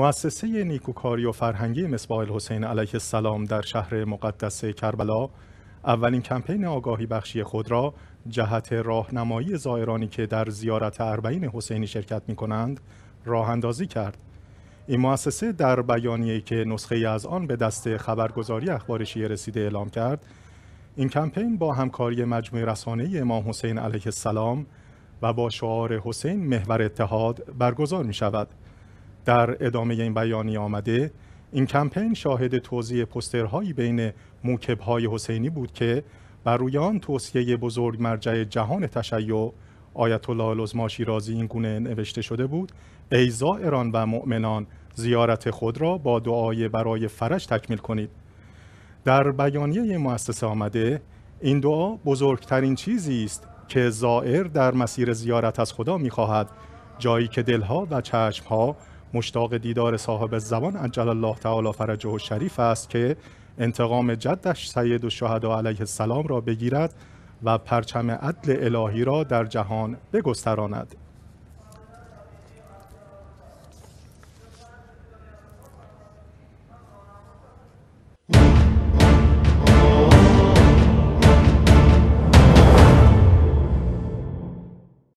مؤسسه نیکوکاری و فرهنگی مصباح حسین علیه السلام در شهر مقدس کربلا اولین کمپین آگاهی بخشی خود را جهت راهنمایی زائرانی که در زیارت اربعین حسینی شرکت می کنند راه اندازی کرد. این مؤسسه در بیانیه که نسخه از آن به دست خبرگزاری اخبارشی رسیده اعلام کرد این کمپین با همکاری مجموعه رسانه امام حسین علیه السلام و با شعار حسین محور اتحاد برگزار می شود. در ادامه این بیانیه آمده این کمپین شاهد توزیع پسترهایی بین موکبهای حسینی بود که بر روی آن توصیه بزرگ مرجع جهان تشیع آیت الله العظما شیرازی این گونه نوشته شده بود ای زائران و مؤمنان زیارت خود را با دعای برای فرج تکمیل کنید در بیانیه مؤسسه آمده این دعا بزرگترین چیزی است که زائر در مسیر زیارت از خدا میخواهد جایی که دلها و چشمها مشتاق دیدار صاحب زبان عجل الله تعالی فرجه و شریف است که انتقام جدش سید و علیه السلام را بگیرد و پرچم عدل الهی را در جهان بگستراند